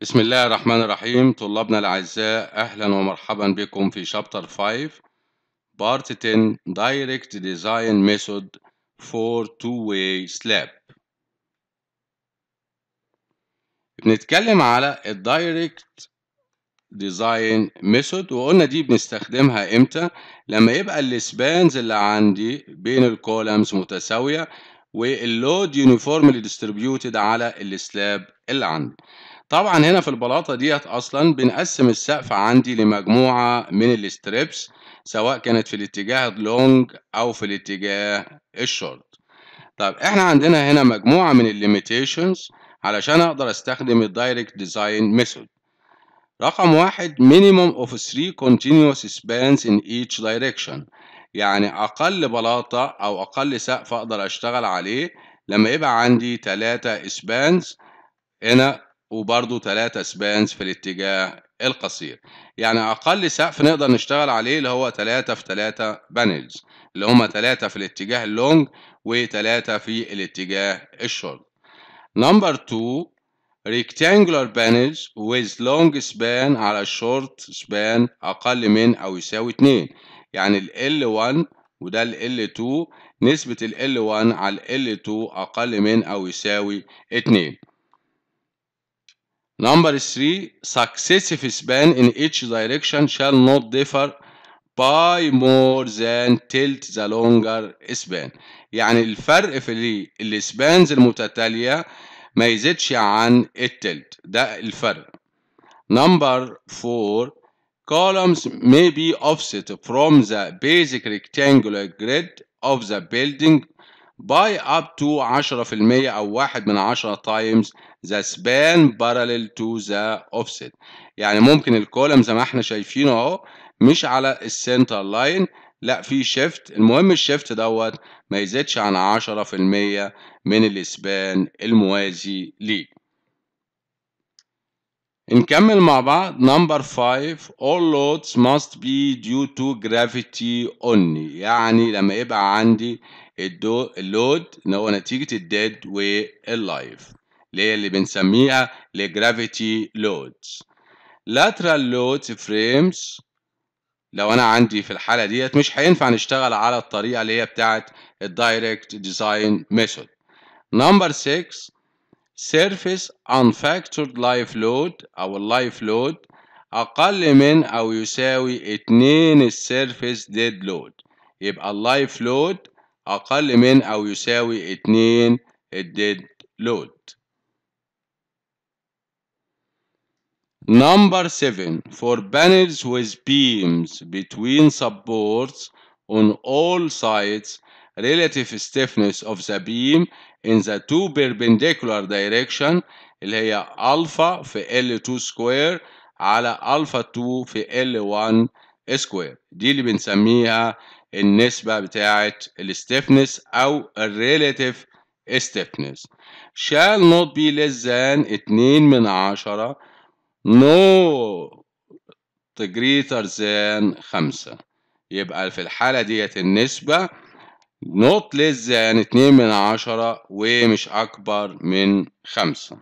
بسم الله الرحمن الرحيم طلابنا الأعزاء أهلا ومرحبا بكم في شابتر 5 بارت 10 Direct Design Method for Two-Way Slab بنتكلم على الدايركت ديزاين ميثود وقلنا دي بنستخدمها امتى لما يبقى السبانز اللي عندي بين الكولمز متساويه واللود يونيفورملي ديستريبيوتد على السلاب اللي عندي طبعا هنا في البلاطه ديت اصلا بنقسم السقف عندي لمجموعه من الستريبس سواء كانت في الاتجاه اللونج او في الاتجاه الشورت طب احنا عندنا هنا مجموعه من الليميتيشنز علشان اقدر استخدم الدايركت ديزاين ميثود رقم واحد minimum of 3 continuous spans in each direction يعني أقل بلاطة أو أقل سقف أقدر أشتغل عليه لما يبقى عندي تلاتة سبانز هنا وبرضو تلاتة سبانز في الاتجاه القصير يعني أقل سقف نقدر نشتغل عليه اللي هو تلاتة في تلاتة بانلز اللي هما تلاتة في الاتجاه اللونج وتلاتة في الاتجاه الشورت نمبر تو rectangular panels with long span على short span أقل من أو يساوي 2 يعني ال L1 وده ال L2 نسبة ال L1 على ال L2 أقل من أو يساوي 2 Number 3 successive span in each direction shall not differ by more than tilt the longer span يعني الفرق في spans المتتالية ما يزيدش عن التلت ده الفرق Number 4 Columns may be offset from the basic rectangular grid of the building by up to 10% أو واحد من عشرة times the span parallel to the offset يعني ممكن الكولم زي ما احنا شايفينه اهو مش على السنتر لاين لا في شيفت المهم الشيفت دوت ما يزيدش عن 10% من الاسبان الموازي ليه نكمل مع بعض نمبر 5 all loads must be due to gravity only يعني لما يبقى عندي الدو اللود اللي هو نتيجة الديد واللايف اللي هي اللي بنسميها الجرافيتي لودز lateral loads frames لو انا عندي في الحالة ديت مش هينفع نشتغل على الطريقة اللي هي بتاعت الدايركت ديزاين ميثود نمبر 6 surface unfactored life load أو life load أقل من أو يساوي اتنين surface dead load يبقى life load أقل من أو يساوي اتنين dead load Number 7 for panels with beams between supports on all sides relative stiffness of the beam in the two perpendicular direction اللي هي ألفا في L2 square على ألفا 2 في L1 square دي اللي بنسميها النسبة بتاعة الستيفنس أو الريلاتيف stiffness shall not be less than 2 من 10 no greater than 5 يبقى في الحالة ديت النسبة نوت لز يعني اتنين من عشرة ومش أكبر من خمسة